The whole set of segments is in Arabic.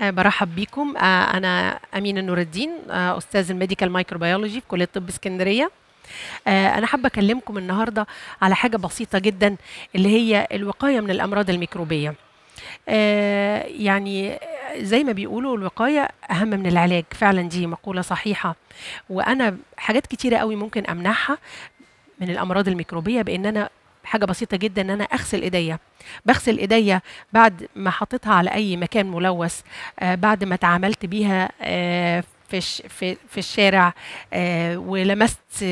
آه، برحب بيكم آه، انا امينه نور الدين آه، استاذ الميديكال مايكروبيولوجي في كليه طب اسكندريه انا حابه اكلمكم النهارده على حاجه بسيطه جدا اللي هي الوقايه من الامراض الميكروبيه يعني زي ما بيقولوا الوقايه اهم من العلاج فعلا دي مقوله صحيحه وانا حاجات كتيره قوي ممكن امنعها من الامراض الميكروبيه بان انا حاجه بسيطه جدا ان انا اغسل ايديا بغسل ايديا بعد ما حطيتها على اي مكان ملوث آه، بعد ما تعاملت بيها آه، في في الشارع آه، ولمست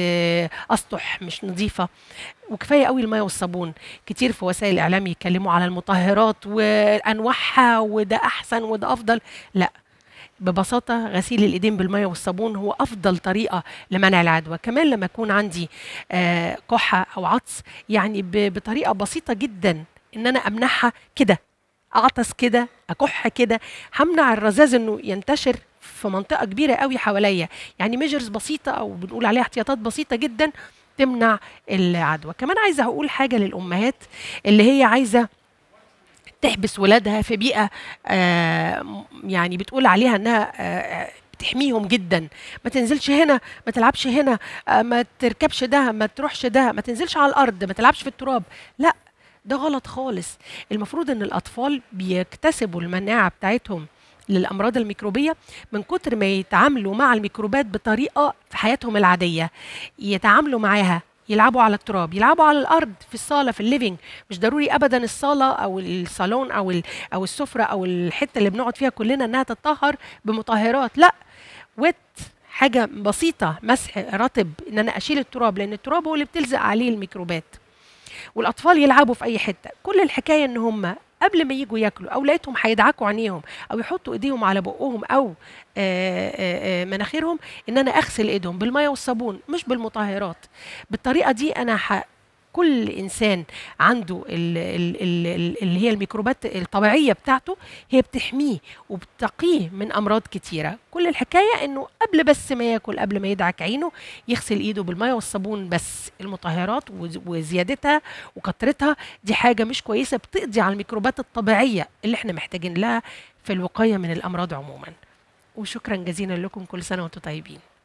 اسطح مش نظيفه وكفايه قوي الميه والصابون كتير في وسائل الاعلام يتكلموا على المطهرات وانواعها وده احسن وده افضل لا ببساطة غسيل الإيدين بالمية والصابون هو أفضل طريقة لمنع العدوى كمان لما يكون عندي آه، كحة أو عطس يعني بطريقة بسيطة جدا إن أنا أمنعها كده أعطس كده أكح كده همنع الرذاذ إنه ينتشر في منطقة كبيرة قوي حواليا يعني ميجرز بسيطة أو بنقول عليها احتياطات بسيطة جدا تمنع العدوى كمان عايزة أقول حاجة للأمهات اللي هي عايزة تحبس ولادها في بيئه آه، يعني بتقول عليها انها آه، تحميهم جدا ما تنزلش هنا ما تلعبش هنا آه، ما تركبش ده ما تروحش ده ما تنزلش على الارض ما تلعبش في التراب لا ده غلط خالص المفروض ان الاطفال بيكتسبوا المناعه بتاعتهم للامراض الميكروبيه من كتر ما يتعاملوا مع الميكروبات بطريقه في حياتهم العاديه يتعاملوا معاها يلعبوا على التراب يلعبوا على الارض في الصاله في الليفينج مش ضروري ابدا الصاله او الصالون او او السفره او الحته اللي بنقعد فيها كلنا انها تتطهر بمطهرات لا ويت حاجه بسيطه مسح رطب ان انا اشيل التراب لان التراب هو اللي بتلزق عليه الميكروبات والاطفال يلعبوا في اي حته كل الحكايه ان هم قبل ما يجوا ياكلوا او لقيتهم هيدعكوا عينيهم او يحطوا ايديهم على بقهم او مناخيرهم ان انا اغسل ايدهم بالميه والصابون مش بالمطهرات بالطريقه دي انا كل انسان عنده الـ الـ الـ اللي هي الميكروبات الطبيعيه بتاعته هي بتحميه وبتقيه من امراض كتيره كل الحكايه انه قبل بس ما ياكل قبل ما يدعك عينه يغسل ايده بالميه والصابون بس المطهرات وزيادتها وكترتها دي حاجه مش كويسه بتقضي على الميكروبات الطبيعيه اللي احنا محتاجين لها في الوقايه من الامراض عموما وشكرا جزيلا لكم كل سنه وانتم طيبين